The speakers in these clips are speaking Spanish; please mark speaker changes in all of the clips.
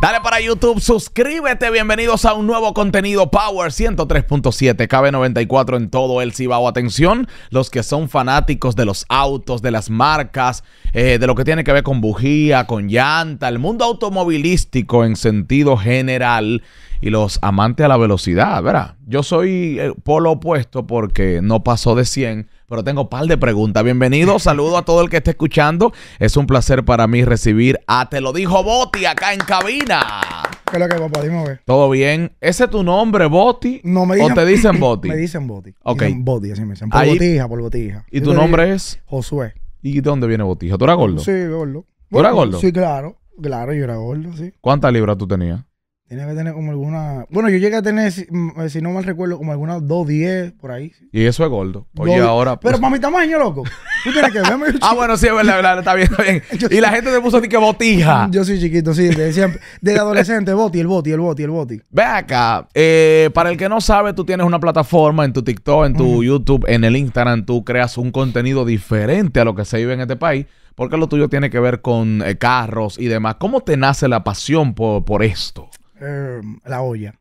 Speaker 1: Dale para YouTube, suscríbete, bienvenidos a un nuevo contenido Power 103.7, KB94 en todo el Cibao. Atención, los que son fanáticos de los autos, de las marcas, eh, de lo que tiene que ver con bujía, con llanta, el mundo automovilístico en sentido general y los amantes a la velocidad, ¿verdad? Yo soy eh, polo opuesto porque no pasó de 100, pero tengo un par de preguntas. Bienvenido, saludo a todo el que esté escuchando. Es un placer para mí recibir a Te lo dijo Boti acá en cabina.
Speaker 2: ¿Qué es lo que papá? Dime,
Speaker 1: ¿Todo bien? ¿Ese es tu nombre, Boti?
Speaker 2: No me dicen. ¿O te dicen Boti? me dicen Boti. Ok. boti, así me dicen. Por botija, por botija. ¿Y tu nombre es? Josué.
Speaker 1: ¿Y de dónde viene Botija? ¿Tú eras gordo? Sí, gordo. ¿Tú eras gordo? Sí,
Speaker 2: claro. Claro, yo era gordo, sí.
Speaker 1: ¿Cuántas libras tú tenías?
Speaker 2: Tienes que tener como alguna. Bueno, yo llegué a tener, si, eh, no mal recuerdo, como algunas 2.10 por ahí.
Speaker 1: Y eso es gordo. Oye, ahora. Pero pues.
Speaker 2: para mi tamaño, loco. Tú tienes que verme. ah, bueno, sí, es
Speaker 1: verdad, Está bien, está bien. y la gente te puso a que botija.
Speaker 2: Yo soy chiquito, sí, desde adolescente, boti, el boti, el boti, el boti.
Speaker 1: Ve acá. Eh, para el que no sabe, tú tienes una plataforma en tu TikTok, en tu YouTube, en el Instagram. Tú creas un contenido diferente a lo que se vive en este país. Porque lo tuyo tiene que ver con eh, carros y demás. ¿Cómo te nace la pasión por, por esto?
Speaker 2: eh, la olla.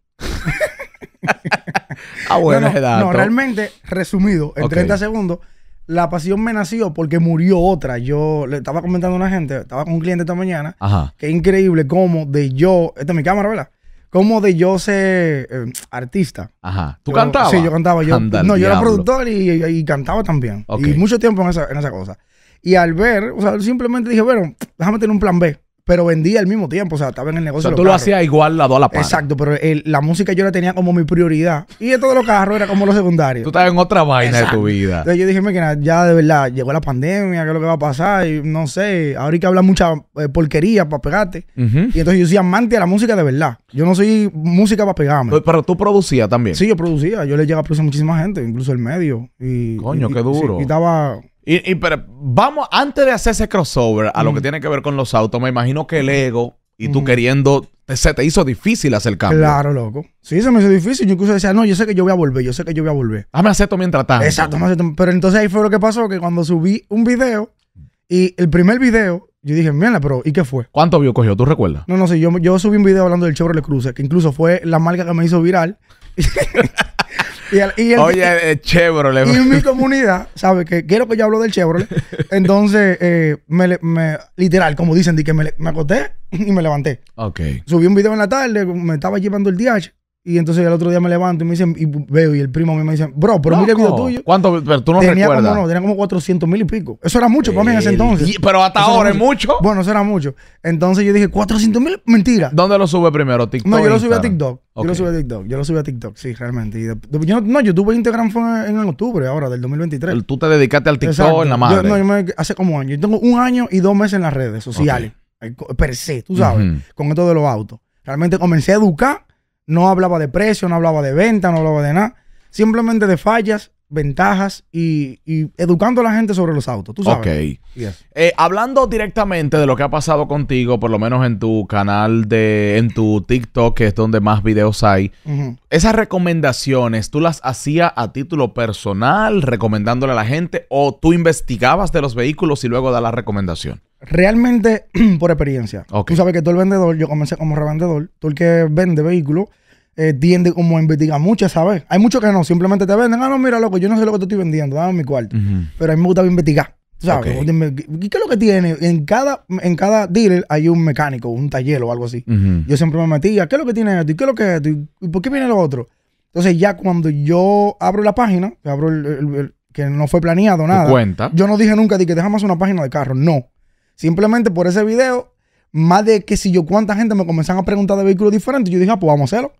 Speaker 2: ah, bueno, no, no, realmente, resumido, en 30 segundos, la pasión me nació porque murió otra. Yo le estaba comentando a una gente, estaba con un cliente esta mañana, que increíble cómo de yo, esta es mi cámara, ¿verdad? Como de yo ser eh, artista.
Speaker 1: Ajá. ¿Tú cantabas? Sí, yo cantaba. Yo, no, yo era productor
Speaker 2: y, cantaba también. Y mucho tiempo en esa, en esa cosa. Y al ver, o sea, simplemente dije, bueno, déjame tener un plan B pero vendía al mismo tiempo, o sea, estaba en el negocio. O sea, tú lo hacías igual lado a la Exacto, pero la música yo la tenía como mi prioridad. Y esto de los carros era como lo secundario. Tú estabas en otra
Speaker 1: vaina de tu vida. Entonces
Speaker 2: yo dije, que ya de verdad, llegó la pandemia, ¿qué es lo que va a pasar? Y no sé, ahora hay que hablar mucha eh, porquería para pegarte. Y entonces yo soy amante a la música de verdad. Yo no soy música para pegarme.
Speaker 1: Pero, tú producías también.
Speaker 2: Sí, yo producía. Yo le llegaba a producir a muchísima gente, incluso el medio. Y, Coño, qué duro. y estaba
Speaker 1: y, pero vamos, antes de hacer ese crossover a lo que mm. tiene que ver con los autos, me imagino que el mm. ego y tú mm. queriendo, se te hizo difícil hacer cambio.
Speaker 2: Claro, loco. Sí, se me hizo difícil. Yo incluso decía, no, yo sé que yo voy a volver, yo sé que yo voy a volver. Ah, me acepto mientras tanto. Exacto, me acepto. Pero entonces ahí fue lo que pasó, que cuando subí un video y el primer video, yo dije, mira, pero ¿y qué fue?
Speaker 1: ¿Cuánto vio cogió? ¿Tú recuerdas?
Speaker 2: No, no sé, yo, yo subí un video hablando del Chevrolet Cruze, que incluso fue la marca que me hizo viral. Y Oye,
Speaker 1: Chevrolet. Y en mi
Speaker 2: comunidad, ¿sabes? Que quiero que yo hablo del Chevrolet. Entonces, eh, me, literal, como dicen, di que me, me acosté y me levanté. Ok. Subí un video en la tarde, me estaba llevando el DH y entonces el otro día me levanto y me dicen, y veo, y el primo a mí me dice, bro, pero mira el video tuyo.
Speaker 1: ¿Cuánto? Pero tú no tenía recuerdas. Como,
Speaker 2: no, tenía como 400 mil y pico. Eso era mucho para mí en ese entonces. pero hasta ahora es mucho. Bueno, eso era mucho. Entonces yo dije, 400 mil, mentira. ¿Dónde lo sube primero? ¿TikTok? No, yo lo subí a TikTok. Yo lo subí a TikTok. Yo lo subí a TikTok, sí, realmente. yo, no, yo tuve e Instagram fue en, octubre ahora, del 2023. tú
Speaker 1: te dedicaste al TikTok en la madre. no, yo
Speaker 2: me, hace como año. Yo tengo un año y dos meses en las redes sociales. Per se, tú sabes, con esto de los autos. Realmente comencé a educar no hablaba de precio, no hablaba de venta, no hablaba de nada. Simplemente de fallas, ventajas y, educando a la gente sobre los autos. Tú eh,
Speaker 1: hablando directamente de lo que ha pasado contigo, por lo menos en tu canal de, en tu TikTok, que es donde más videos hay, esas recomendaciones, ¿tú las hacías a título personal, recomendándole a la gente, o tú investigabas de los vehículos y luego da la recomendación?
Speaker 2: Realmente, por experiencia. Tú sabes que tú el vendedor, yo comencé como revendedor, tú el que vende vehículos, eh, tiende como a investigar mucho, ¿sabes? Hay muchos que no, simplemente te venden, ah, no, mira, loco, yo no sé lo que te estoy vendiendo, dame mi cuarto. Pero a mí me gusta investigar, ¿sabes? ¿Qué es lo que tiene? En cada, en cada dealer hay un mecánico, un taller o algo así. Yo siempre me metía, ¿qué es lo que tiene esto? ¿Y qué es lo que es esto? ¿Y por qué viene lo otro? Entonces ya cuando yo abro la página, que abro que no fue planeado nada. Cuenta. Yo no dije nunca de que dejamos una página de carro. No. Simplemente por ese video, más de que si yo cuánta gente me comenzan a preguntar de vehículos diferentes, yo dije, ah, pues vamos a hacerlo.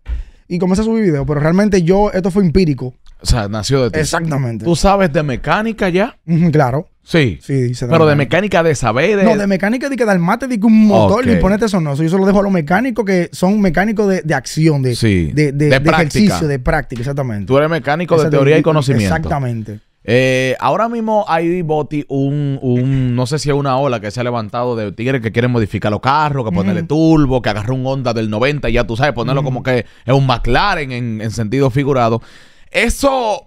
Speaker 2: Y comencé a subir videos, pero realmente yo, esto fue empírico.
Speaker 1: O sea, nació de ti. Exactamente. ¿Tú sabes de mecánica ya? claro. Sí. Sí, Pero de mecánica de saber. De... No, de
Speaker 2: mecánica de que dar mate, de que un motor y ponerte eso no. Yo solo dejo a los mecánicos que son mecánicos de, de acción, de, de, de, ejercicio, de práctica, exactamente.
Speaker 1: Tú eres mecánico de teoría y conocimiento.
Speaker 2: Exactamente.
Speaker 1: Eh, ahora mismo hay Boti un, un, no sé si es una ola que se ha levantado de tigres que quieren modificar los carros, que ponerle turbo, que agarre un Honda del 90 y ya tú sabes, ponerlo como que es un McLaren en, sentido figurado. Eso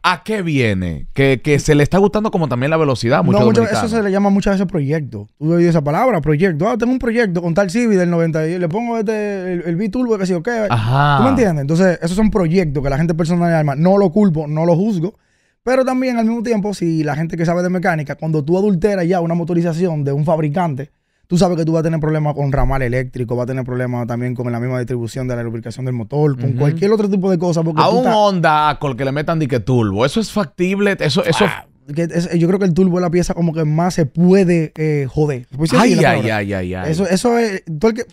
Speaker 1: ¿A qué viene? Que, se le está gustando como también la velocidad. Mucho eso se
Speaker 2: le llama muchas veces proyecto. Tú oído esa palabra, proyecto. Ah, tengo un proyecto con tal Civic del 90 y le pongo este, el, B-Turbo, que sí, ok. Ajá. ¿Tú me entiendes? Entonces, esos son proyectos que la gente personal arma. No lo culpo, no lo juzgo. Pero también al mismo tiempo, si la gente que sabe de mecánica, cuando tú adulteras ya una motorización de un fabricante, tú sabes que tú vas a tener problemas con ramal eléctrico, vas a tener problemas también con la misma distribución de la lubricación del motor, con cualquier otro tipo de cosas. a un
Speaker 1: onda con el que le metan dique eso es factible, eso, eso,
Speaker 2: yo creo que el turbo es la pieza como que más se puede eh, joder. Ay, ay, ay, ay, ay, Eso, eso es,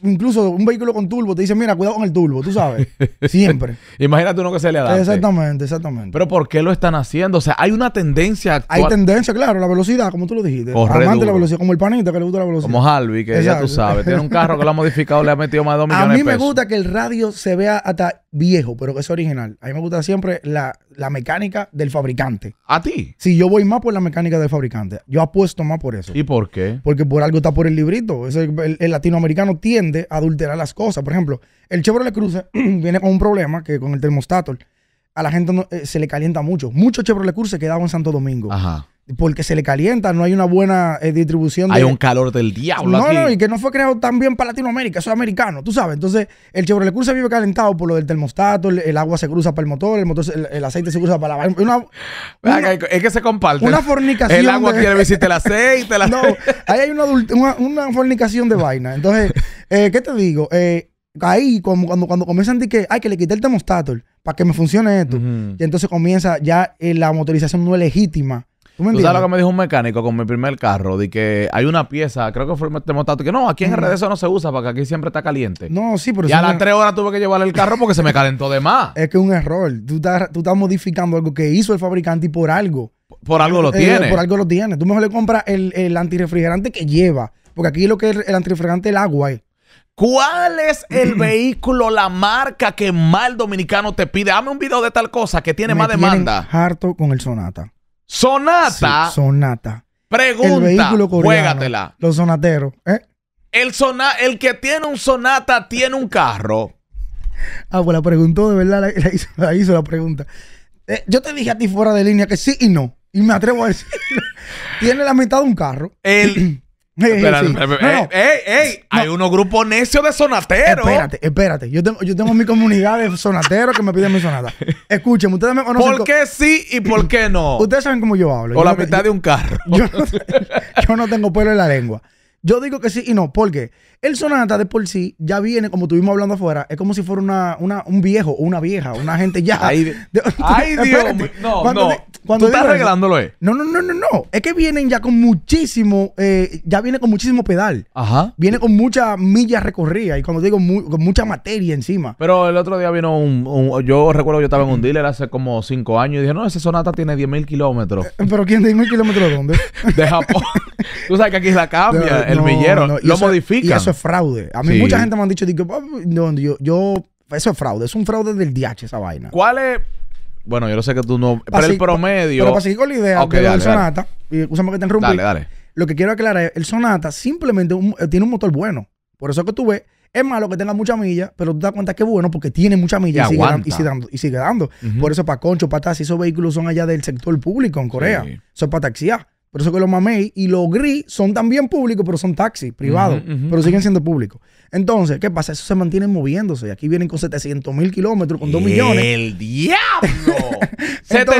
Speaker 2: incluso un vehículo con turbo te dice, mira, cuidado con el turbo, tú sabes. Siempre.
Speaker 1: Imagínate uno que se le da.
Speaker 2: Exactamente, exactamente.
Speaker 1: Pero ¿por qué lo están haciendo? O sea, hay una tendencia actual. Hay tendencia,
Speaker 2: claro, la velocidad, como tú lo dijiste. Amante la velocidad, como el panita que le gusta la velocidad. Como
Speaker 1: Harvey, que ya tú sabes, tiene un carro que lo ha modificado, le ha metido más de dos millones de pesos. A mí me gusta
Speaker 2: que el radio se vea hasta viejo, pero que es original. A mí me gusta siempre la, mecánica del fabricante. ¿A ti? Sí, yo voy más por la mecánica del fabricante. Yo apuesto más por eso.
Speaker 1: ¿Y por qué?
Speaker 2: Porque por algo está por el librito. el, latinoamericano tiende a adulterar las cosas. Por ejemplo, el Chevrolet Cruze viene con un problema que con el termostato a la gente eh, se le calienta mucho. Muchos Chevrolet Cruze quedaban en Santo Domingo. Ajá porque se le calienta, no hay una buena eh, distribución. Hay un
Speaker 1: calor del diablo. No, aquí. no,
Speaker 2: y que no fue creado tan bien para Latinoamérica, eso es americano, tú sabes. Entonces, el Chevrolet Cruze vive calentado por lo del termostato, el, agua se cruza para el motor, el, motor el, aceite se cruza para la... Una, es
Speaker 1: que se comparte. Una fornicación. El agua quiere visitar el aceite. La... No,
Speaker 2: ahí hay una, fornicación de vaina. Entonces, eh, ¿qué te digo? Eh, ahí cuando, cuando, cuando comienzan de que, hay que le quité el termostato para que me funcione esto. Y entonces comienza ya la motorización no es legítima ¿Tú sabes lo que
Speaker 1: me dijo un mecánico con mi primer carro? De que hay una pieza, creo que fue el termostato, que no, aquí en mm. RD eso no se usa porque aquí siempre está caliente. No, sí, pero... Y a las tres horas tuve que llevar el carro porque se me calentó de más.
Speaker 2: Es que es un error. Tú estás, modificando algo que hizo el fabricante y por algo.
Speaker 1: Por algo lo eh, tiene. Por algo
Speaker 2: lo tiene. Tú mejor le compras el, el antirrefrigerante que lleva. Porque aquí lo que es el antirrefrigerante es el agua. ¿Cuál es
Speaker 1: el vehículo, la marca que mal dominicano te pide? Dame un video de tal cosa que tiene más demanda.
Speaker 2: Harto con el Sonata.
Speaker 1: Sonata.
Speaker 2: sonata.
Speaker 1: Pregunta. El vehículo
Speaker 2: Los sonateros. ¿eh?
Speaker 1: El, el que tiene un sonata tiene un carro.
Speaker 2: Ah, pues la preguntó de verdad, la, hizo, la pregunta. Eh, yo te dije a ti fuera de línea que sí y no. Y me atrevo a decir, tiene la mitad de un carro. El,
Speaker 1: Hay unos grupos necios de sonateros. Espérate,
Speaker 2: espérate. Yo tengo, yo tengo mi comunidad de sonateros que me piden mi sonata. Escúcheme, ustedes me conocen. ¿Por qué sí y por qué no? Ustedes saben cómo yo hablo. O la mitad de un carro. Yo, no, tengo pelo en la lengua. Yo digo que sí y no, porque el sonata de por sí ya viene, como tuvimos hablando afuera, es como si fuera una, una un viejo o una vieja, una gente ya. Ay, Dios. No, no. Cuando ¿Tú estás arreglándolo, eh? No, no, no, no, no. Es que vienen ya con muchísimo, eh, ya viene con muchísimo pedal. Ajá. Viene con mucha milla recorrida. y cuando digo con mucha materia encima.
Speaker 1: Pero el otro día vino un, yo recuerdo que yo estaba en un dealer hace como cinco años y dije, no, ese sonata tiene 10.000 kilómetros. Eh,
Speaker 2: ¿Pero quién 10.000 kilómetros dónde?
Speaker 1: de Japón. Tú sabes que aquí la cambia, el millero, lo modifica. Y eso es
Speaker 2: fraude. A mí mucha gente me han dicho, digo, yo, yo, eso es fraude, es un fraude del DH esa vaina.
Speaker 1: ¿Cuál es bueno, yo lo sé que tú no. pero el promedio. Pero para seguir con la idea del Sonata,
Speaker 2: y que te interrumpí. Dale, Lo que quiero aclarar es: el Sonata simplemente eh, tiene un motor bueno. Por eso que tú ves. Es malo que tenga mucha milla, pero tú te das cuenta que es bueno porque tiene mucha milla y, sigue, dando, y sigue, dando, Por eso para concho, para taxi, esos vehículos son allá del sector público en Corea. Son para taxiar. Por eso que los mamey y los gris son también públicos, pero son taxis privados, pero siguen siendo públicos. Entonces, ¿qué pasa? Eso se mantiene moviéndose. Aquí vienen con 700 mil kilómetros, con 2 millones.
Speaker 1: ¡El diablo! ¿700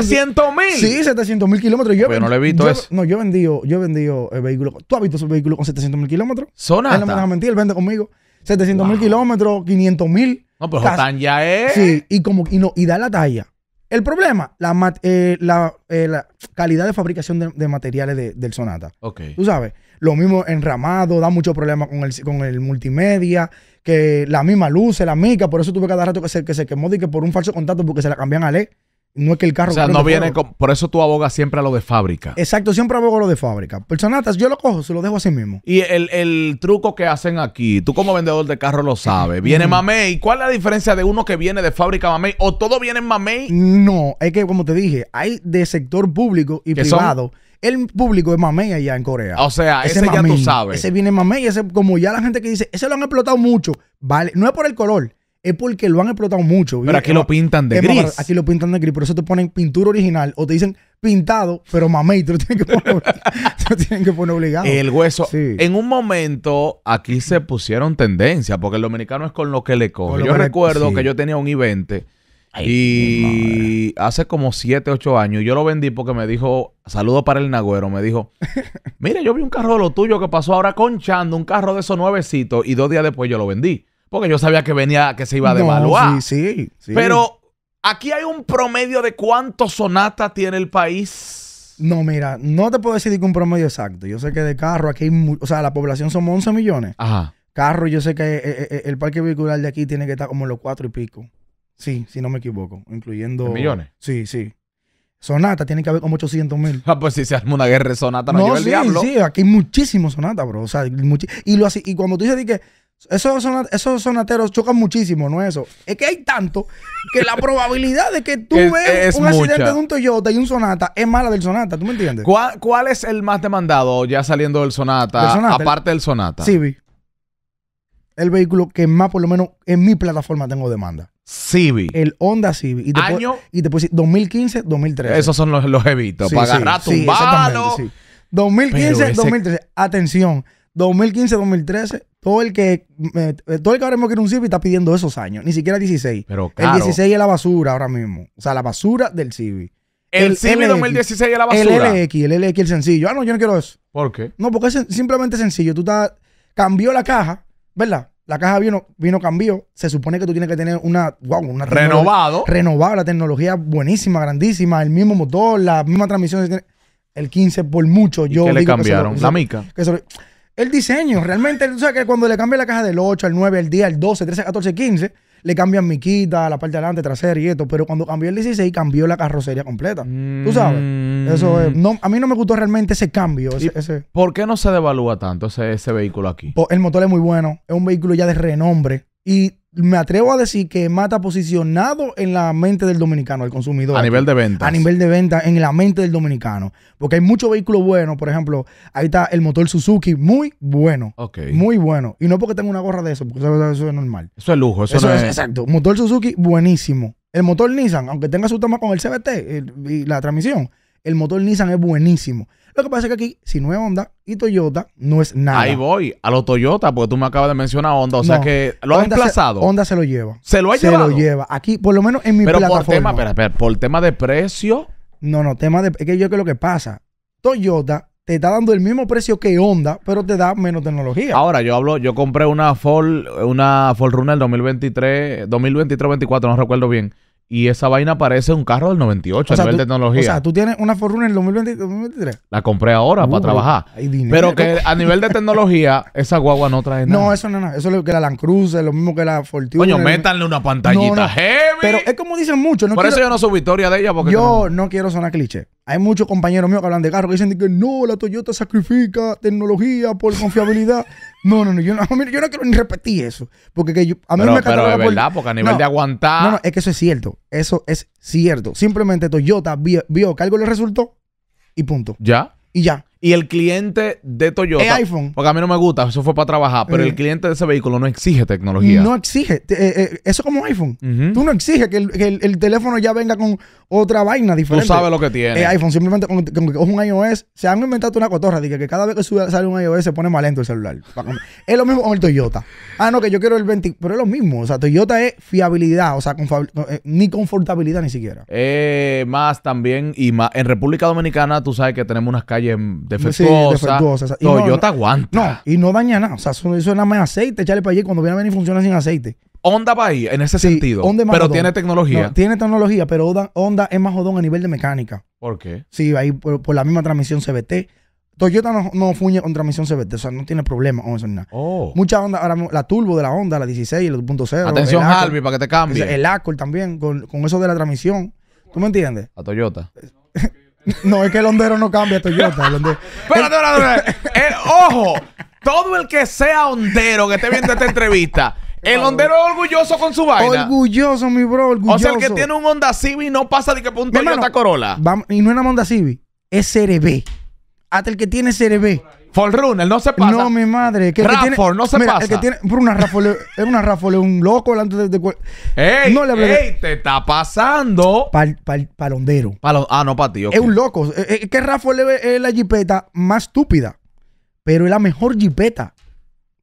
Speaker 2: mil? Sí, 700 mil kilómetros. Yo, pues no le he visto eso. No, yo he vendido, yo he vendido eh, ¿Tú has visto esos vehículos con 700 mil kilómetros? Zona Él no me deja mentir, él vende conmigo. 700 mil kilómetros, 500 mil. No, pero están ya es. Sí, y, como, no, y da la talla. El problema, la, eh, eh, la, calidad de fabricación de, materiales de, del Sonata. Ok. Tú sabes, lo mismo enramado, da mucho problema con el, con el multimedia, que la misma luz, la mica, por eso tuve cada rato que se, que se quemó y que por un falso contacto porque se la cambian a LED. No es que el carro. O sea, no viene
Speaker 1: Por eso tú abogas siempre a lo de fábrica.
Speaker 2: Exacto, siempre abogo a lo de fábrica. Personatas, yo lo cojo, se lo dejo así mismo.
Speaker 1: Y el, truco que hacen aquí, tú como vendedor de carro lo sabes. Viene mamey. ¿Cuál es la diferencia de uno que viene de fábrica mamey? ¿O todo viene en mamey?
Speaker 2: No, es que como te dije, hay de sector público y privado. El público es mamey allá en Corea. O sea, ese, ya tú sabes. Ese viene mamey, ese como ya la gente que dice, ese lo han explotado mucho. Vale, no es por el color es porque lo han explotado mucho. Pero aquí lo pintan de gris. aquí lo pintan de gris, por eso te ponen pintura original o te dicen pintado, pero mamey, te lo tienen que poner, obligado. El
Speaker 1: hueso. En un momento aquí se pusieron tendencia, porque el dominicano es con lo que le coge. Yo recuerdo que yo tenía un I-20 y hace como 7, 8 años yo lo vendí porque me dijo, saludo para el Nagüero, me dijo, mire, yo vi un carro de lo tuyo que pasó ahora conchando, un carro de esos nuevecitos y dos días después yo lo vendí. Porque yo sabía que venía, que se iba a devaluar. sí, sí, Pero
Speaker 2: aquí hay un promedio de cuánto sonata
Speaker 1: tiene el país.
Speaker 2: No, mira, no te puedo decir que un promedio exacto. Yo sé que de carro aquí, hay o sea, la población somos 11 millones. Ajá. Carro, yo sé que eh, eh, eh, el, parque vehicular de aquí tiene que estar como los cuatro y pico. Sí, si no me equivoco, incluyendo... ¿Millones? Sí, sí. Sonata tiene que haber como 800 mil.
Speaker 1: Ah, pues si se arma una guerra de sonata, no, el diablo. Sí,
Speaker 2: aquí hay muchísimos sonatas, bro. O sea, y, lo así, y cuando tú dices que esos, son, esos sonateros chocan muchísimo, ¿no es eso? Es que hay tanto que la probabilidad de que tú veas un accidente de un Toyota y un Sonata es mala del Sonata, ¿tú me entiendes? ¿Cuál, es el más
Speaker 1: demandado ya saliendo del Sonata, aparte del Sonata? Civic.
Speaker 2: El vehículo que más, por lo menos, en mi plataforma tengo demanda. Civic. El Honda Civic. Y después, Año. Y después 2015, 2013. Esos
Speaker 1: son los, los evitos. Sí, para agarrar, 2015,
Speaker 2: 2013. Atención 2015-2013, todo el que todo el que ahora mismo quiere un CIVI está pidiendo esos años, ni siquiera 16. Pero El 16 es la basura ahora mismo, o sea, la basura del CIVI. El, 2016 es la basura. El LX, el LX, el sencillo. Ah, no, yo no quiero eso. ¿Por qué? No, porque es simplemente sencillo. Tú estás, cambió la caja, ¿verdad? La caja vino, vino cambió. Se supone que tú tienes que tener una, wow, una renovado, la tecnología buenísima, grandísima, el mismo motor, la misma transmisión. El 15 por mucho. yo ¿Qué le cambiaron? Que se la mica el diseño. Realmente, tú sabes que cuando le cambian la caja del 8 al 9, el 10, al 12, 13, 14, 15, le cambian miquita, la parte de adelante, trasera y esto. Pero cuando cambió el 16, cambió la carrocería completa. Tú sabes. Mm. Eso no, a mí no me gustó realmente ese cambio.
Speaker 1: ¿Por qué no se devalúa tanto ese, vehículo aquí?
Speaker 2: Pues el motor es muy bueno. Es un vehículo ya de renombre. Y me atrevo a decir que Mata posicionado en la mente del dominicano, el consumidor. A nivel de venta. A nivel de venta, en la mente del dominicano. Porque hay muchos vehículos buenos. Por ejemplo, ahí está el motor Suzuki, muy bueno. Ok. Muy bueno. Y no porque tenga una gorra de eso, porque eso, es normal.
Speaker 1: Eso es lujo, eso, es, Exacto. Motor
Speaker 2: Suzuki, buenísimo. El motor Nissan, aunque tenga su tema con el CBT y la transmisión, el motor Nissan es buenísimo. Lo que pasa es que aquí, si no es Honda y Toyota, no es nada. Ahí
Speaker 1: voy, a los Toyota, porque tú me acabas de mencionar Honda. O sea que lo han emplazado. Honda se
Speaker 2: lo lleva. ¿Se lo ha llevado? Se lo lleva. Aquí, por lo menos en mi Pero Por tema,
Speaker 1: tema de precio.
Speaker 2: No, no, tema de. Es que yo creo que lo que pasa. Toyota te está dando el mismo precio que Honda, pero te da menos tecnología. Ahora,
Speaker 1: yo hablo, yo compré una Ford, una Ford Runner 2023, 2023-24, no recuerdo bien. Y esa vaina parece un carro del 98 a nivel de tecnología. O sea, tú
Speaker 2: tienes una Forerunner en 2023.
Speaker 1: La compré ahora para uh, trabajar. Pero que a nivel de tecnología, esa guagua no trae nada.
Speaker 2: No, eso no, no. Eso es lo que la Land Cruiser, lo mismo que la Fortuna. Coño, métanle
Speaker 1: una pantallita heavy.
Speaker 2: Pero es como dicen muchos. No Por eso yo no soy
Speaker 1: victoria de ella. Porque yo
Speaker 2: no... quiero sonar cliché. Hay muchos compañeros míos que hablan de carros que dicen que no, la Toyota sacrifica tecnología por confiabilidad. No, no, no. Yo no, yo no quiero ni repetir eso. Porque que a mí pero, me Pero es verdad, porque a nivel de aguantar. No, no, es que eso es cierto. Eso es cierto. Simplemente Toyota vio, vio que algo le resultó y punto. Ya. Y ya. Y el cliente
Speaker 1: de Toyota. iPhone. Porque a mí no me gusta, eso fue para trabajar. Pero el cliente de ese vehículo no exige tecnología. No
Speaker 2: exige. Eh, eh, eso como iPhone. Tú no exiges que, el, teléfono ya venga con otra vaina diferente. Tú sabes lo que tiene. El iPhone, simplemente con, un iOS, se han inventado una cotorra. Dije que cada vez que sale un iOS se pone más lento el celular. es lo mismo con el Toyota. Ah, no, que yo quiero el 20. Pero es lo mismo. O sea, Toyota es fiabilidad. O sea, eh, ni confortabilidad ni siquiera.
Speaker 1: más también. Y más. En República Dominicana, tú sabes que tenemos unas calles de Sí, Toyota aguanta.
Speaker 2: No, y no daña nada. O sea, eso, es nada más aceite, echarle para allí. Cuando viene a venir funciona sin aceite.
Speaker 1: Honda va ahí, en ese sentido. pero tiene tecnología.
Speaker 2: tiene tecnología, pero Honda, es más jodón a nivel de mecánica. ¿Por qué? Sí, ahí por, la misma transmisión CBT. Toyota no, no fuñe con transmisión CVT, o sea, no tiene problema con eso ni nada. Oh. Mucha onda, ahora la turbo de la onda, la 16, el 2.0. Atención, Harvey, para que te cambie. El Accord también, con, con, eso de la transmisión. ¿Tú me entiendes? a Toyota. No, es que el hondero no cambia Toyota. Espérate,
Speaker 1: espérate, Pero Ojo, todo el que sea hondero que esté viendo esta entrevista. El hondero es orgulloso con su vaina.
Speaker 2: Orgulloso, mi bro, orgulloso. O sea, el que tiene
Speaker 1: un Honda Civic
Speaker 2: no pasa de que punto un Toyota Corolla. y no es una Honda Civic, es CRB. Hasta el que tiene CRB. Run? ¿Él no se pasa. No, mi madre. Que, que no se mira, El que tiene, una raffle... es una un loco delante de, ey, ¡Ey! Te
Speaker 1: está pasando.
Speaker 2: Pal, pal, palondero.
Speaker 1: ah, no, para ti. Es un
Speaker 2: loco. Eh, eh, es, que raffle es la jipeta más estúpida, pero es la mejor jipeta.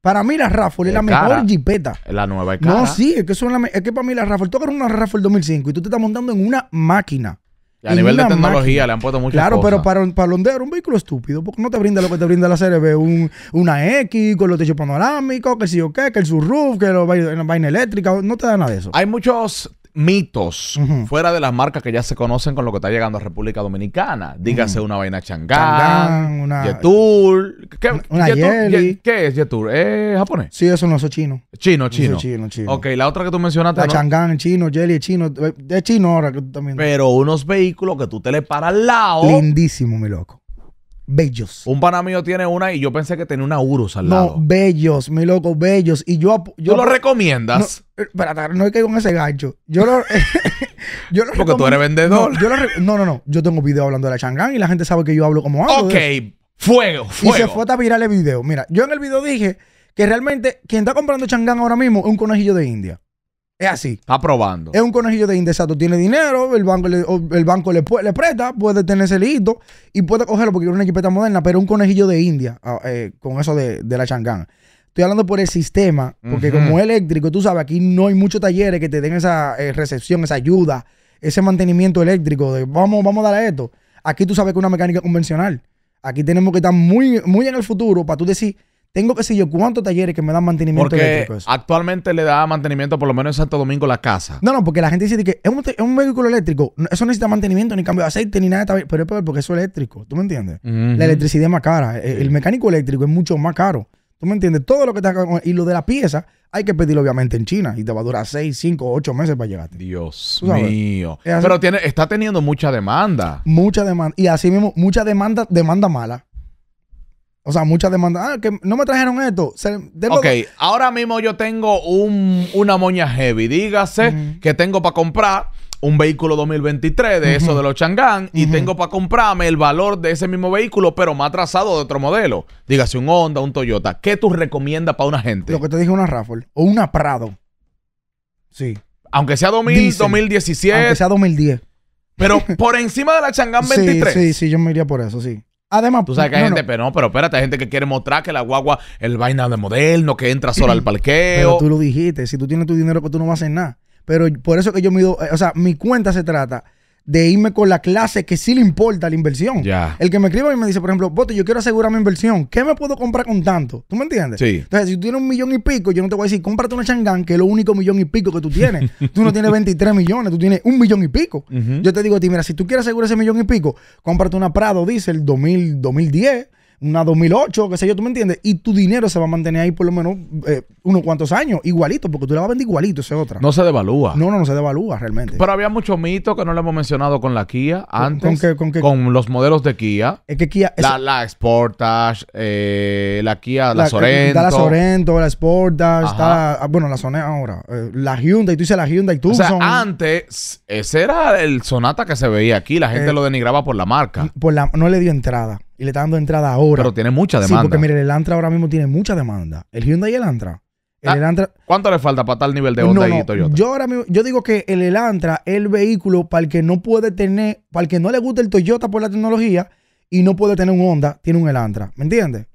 Speaker 2: Para mí la raffle es, la mejor jipeta.
Speaker 1: Es la nueva es No,
Speaker 2: sí, es que, es que para mí la raffle... tú eres una raffle 2005 y tú te estás montando en una máquina a nivel de tecnología le
Speaker 1: han puesto muchas Claro, pero
Speaker 2: para el hondero, un vehículo estúpido, porque no te brinda lo que te brinda la CRB, un, una X con los techos panorámicos, que si o qué, que el sunroof, que la vaina eléctrica, no te da nada de eso.
Speaker 1: Hay muchos mitos fuera de las marcas que ya se conocen con lo que está llegando a República Dominicana. Dígase una vaina Changán una ¿Qué, es Yetul?
Speaker 2: ¿Es japonés? Sí, eso no, es chino.
Speaker 1: Chino, chino. chino, chino. Ok, la otra
Speaker 2: que tú mencionaste. chino, Jelly chino. Es chino ahora que tú también.
Speaker 1: Pero unos vehículos que tú te le paras al lado. Lindísimo,
Speaker 2: mi loco. Bellos.
Speaker 1: Un pana mío tiene una y yo pensé que tenía una Urus al lado. No,
Speaker 2: bellos, mi loco, bellos. Y yo. yo ¿Tú lo recomiendas? Para no hay eh, que ir con ese gancho. Yo lo. yo lo Porque tú eres vendedor. No, yo lo no, no, no. Yo tengo video hablando de la Changán y la gente sabe que yo hablo como hablo. Ok, fuego, fuego. Y se fue a virar el video. Mira, yo en el video dije que realmente quien está comprando Changán ahora mismo es un conejillo de India
Speaker 1: así. aprobando
Speaker 2: Es un conejillo de indesato. Tiene dinero, el banco, le, el banco le, le presta, puede tener ese listo y puede cogerlo porque es una equipeta moderna, pero un conejillo de India ah, eh, con eso de, la changana. Estoy hablando por el sistema, porque como es eléctrico, tú sabes, aquí no hay muchos talleres que te den esa eh, recepción, esa ayuda, ese mantenimiento eléctrico de vamos, vamos a dar a esto. Aquí tú sabes que una mecánica convencional. Aquí tenemos que estar muy, muy en el futuro para tú decir tengo que sé yo cuántos talleres que me dan mantenimiento eléctrico.
Speaker 1: actualmente le da mantenimiento por lo menos en Santo Domingo la casa.
Speaker 2: No, no, porque la gente dice que es un, vehículo eléctrico. Eso necesita mantenimiento, ni cambio de aceite, ni nada. de Pero es peor porque es eléctrico. ¿Tú me entiendes? La electricidad es más cara. Eh, el, mecánico eléctrico es mucho más caro. ¿Tú me entiendes? Todo lo que te Y lo de la pieza, hay que pedirlo obviamente en China. Y te va a durar 6, 5, 8 meses para llegarte. Dios mío. Pero tiene,
Speaker 1: está teniendo mucha demanda.
Speaker 2: Mucha demanda. Y así mismo, mucha demanda, demanda mala. O sea, muchas demandas. Ah, que no me trajeron esto. ok,
Speaker 1: ahora mismo yo tengo una moña heavy. Dígase que tengo para comprar un vehículo 2023 de eso de los Changán y tengo para comprarme el valor de ese mismo vehículo, pero más trazado de otro modelo. Dígase un Honda, un Toyota. ¿Qué tú recomiendas para una gente?
Speaker 2: Lo que te dije, una Raffle o una Prado.
Speaker 1: Sí. Aunque sea 2000, 2017. Aunque sea
Speaker 2: 2010. Pero por encima de la Changán 23. sí, sí, yo me iría por eso, sí. Además, tú sabes que hay gente,
Speaker 1: pero no, pero espérate, hay gente que quiere mostrar que la guagua el vaina de moderno, que entra sola al parqueo. Pero tú
Speaker 2: lo dijiste, si tú tienes tu dinero, pues tú no vas a hacer nada. Pero por eso que yo mido, eh, o sea, mi cuenta se trata de irme con la clase que sí le importa la inversión. El que me escriba y me dice, por ejemplo, Bote, yo quiero asegurar mi inversión. ¿Qué me puedo comprar con tanto? ¿Tú me entiendes? Entonces, si tú tienes un millón y pico, yo no te voy a decir, cómprate una Changán, que es lo único millón y pico que tú tienes. tú no tienes 23 millones, tú tienes un millón y pico. Yo te digo a ti, mira, si tú quieres asegurar ese millón y pico, cómprate una Prado Diesel 2000, 2010 una 2008, qué sé yo, tú me entiendes, y tu dinero se va a mantener ahí por lo menos eh, unos cuantos años, igualito, porque tú la vas a vender igualito, esa otra. No se devalúa. No, no, no se devalúa realmente.
Speaker 1: Pero había mucho mito que no le hemos mencionado con la Kia antes. ¿Con, con, los modelos de Kia. Es que Kia. la, la, Sportage, eh, la Kia, la, Sorento. Está la Sorento,
Speaker 2: la Sportage, está bueno, la soné ahora. Eh, la Hyundai, tú dices la Hyundai tú O sea,
Speaker 1: antes, ese era el Sonata que se veía aquí, la gente lo denigraba por la marca.
Speaker 2: Por la, no le dio entrada. Y le está dando entrada ahora. Pero
Speaker 1: tiene mucha demanda. Sí, porque mire,
Speaker 2: el Elantra ahora mismo tiene mucha demanda. El Hyundai y el Elantra. Ah,
Speaker 1: ¿Cuánto le falta para tal nivel de Honda y Toyota?
Speaker 2: Yo ahora yo digo que el Elantra es el vehículo para el que no puede tener, para el que no le gusta el Toyota por la tecnología y no puede tener un Honda, tiene un Elantra. ¿Me entiendes?